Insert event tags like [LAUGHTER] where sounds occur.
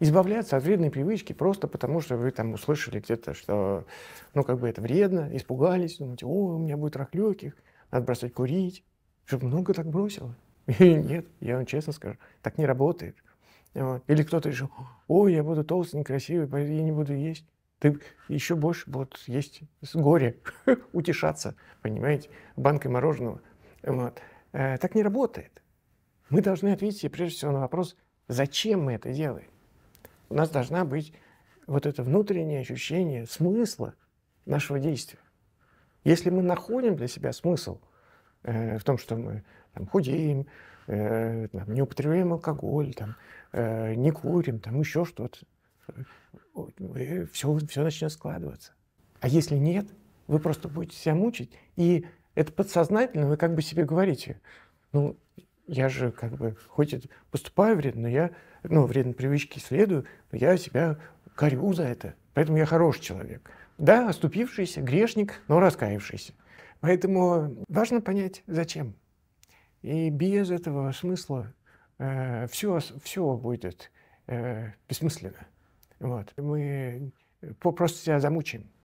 избавляться от вредной привычки просто потому, что вы там услышали где-то, что, ну, как бы это вредно, испугались, думаете, о, у меня будет рак легких, надо бросать курить, чтобы много так бросило. [LAUGHS] нет, я вам честно скажу, так не работает. Или кто-то решил, ой, я буду толстый, некрасивый, я не буду есть. Ты еще больше вот есть с горе, [LAUGHS] утешаться, понимаете, банкой мороженого. Вот. Э, так не работает. Мы должны ответить прежде всего на вопрос, зачем мы это делаем. У нас должна быть вот это внутреннее ощущение смысла нашего действия. Если мы находим для себя смысл э, в том, что мы там, худеем, э, там, не употребляем алкоголь, там, э, не курим, там еще что-то, э, все, э, все начнет складываться. А если нет, вы просто будете себя мучить, и это подсознательно вы как бы себе говорите, ну, я же как бы, хоть и поступаю вредно, но я, ну, вредной привычке следую, но я себя корю за это. Поэтому я хороший человек. Да, оступившийся, грешник, но раскаявшийся. Поэтому важно понять, зачем. И без этого смысла э, все, все будет э, бессмысленно. Вот. Мы э, просто себя замучаем.